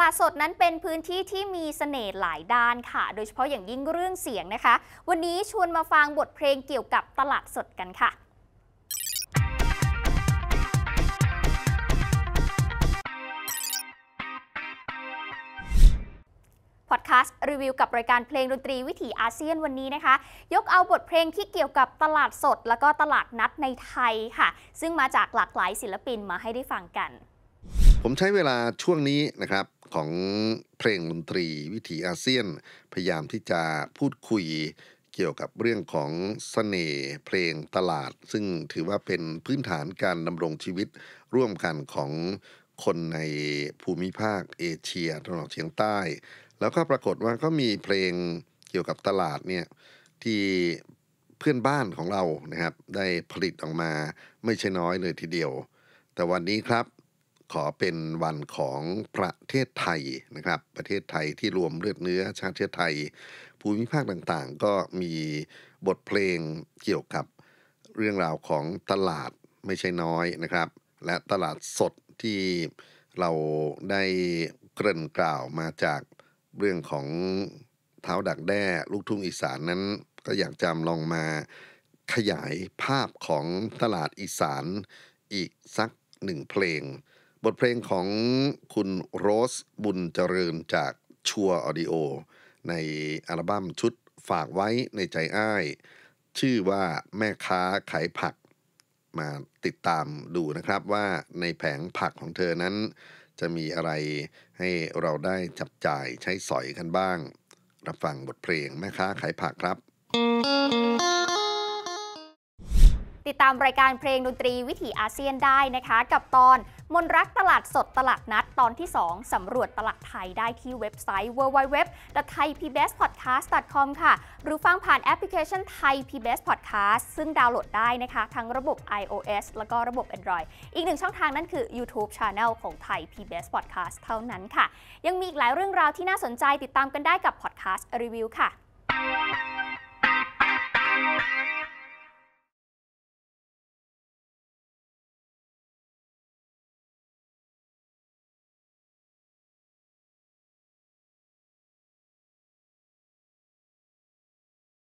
ลาดสดนั้นเป็นพื้นที่ที่มีสเสน่ห์หลายด้านค่ะ โดยเฉพาะอย่างยิ่งเรื่องเสียงนะคะ วันนี้ชวนมาฟังบทเพลงเกี่ยวกับตลาดสดกันค่ะพอดแคสต์รีวิวกับรายการเพลงดนตรีวิถีอาเซียนวันนี้นะคะ ยกเอาบทเพลงที่เกี่ยวกับตลาดสดแล้วก็ตลาดนัดในไทยค่ะ ซึ่งมาจากหลากหลายศิลปินมาให้ได้ฟังกัน ผมใช้เวลาช่วงนี้นะครับของเพลงดนตรีวิถีอาเซียน พยายามที่จะพูดคุย เกี่ยวกับเรื่องของสเสน่ห์เพลงตลาด ซึ่งถือว่าเป็นพื้นฐานการดำรงชีวิต ร่วมกันของคนในภูมิภาคเอเชียตะวันออกเฉียงใต้ แล้วก็ปรากฏว่าก็มีเพลงเกี่ยวกับตลาดเนี่ยที่เพื่อนบ้านของเรานะครับได้ผลิตออกมาไม่ใช่น้อยเลยทีเดียว แต่วันนี้ครับขอเป็นวันของประเทศไทยนะครับ ประเทศไทยที่รวมเลือดเนื้อชาติเชื้อไทย ภูมิภาคต่างๆ ก็มีบทเพลงเกี่ยวกับเรื่องราวของตลาดไม่ใช่น้อยนะครับ และตลาดสดที่เราได้เกริ่นกล่าวมาจากเรื่องของเท้าดักแด้ลูกทุ่งอีสานนั้นก็อยากจำลองมาขยายภาพของตลาดอีสานอีกสักหนึ่งเพลงบทเพลงของคุณโรสบุญเจริญจากชัวออดิโอ ในอัลบั้มชุดฝากไว้ในใจอ้าย ชื่อว่าแม่ค้าขายผัก มาติดตามดูนะครับว่าในแผงผักของเธอนั้น จะมีอะไรให้เราได้จับจ่ายใช้สอยกันบ้าง รับฟังบทเพลง แม่ค้าขายผักครับ thank you ตามรายการเพลงดนตรีวิถีอาเซียนได้นะคะ กับตอนมนรักตลาดสดตลาดนัดตอนที่ 2 สำรวจตลาดไทยได้ที่เว็บไซต์ www.thaipbspodcast.com ค่ะ หรือฟังผ่านแอปพลิเคชัน Thai PBS Podcast ซึ่งดาวน์โหลดได้นะคะ ทั้งระบบ iOS แล้วก็ระบบ Android อีกหนึ่งช่องทางนั่นคือ YouTube Channel ของ Thai PBS Podcast เท่านั้นค่ะ ยังมีอีกหลายเรื่องราวที่น่าสนใจติดตามกันได้กับ Podcast Review ค่ะ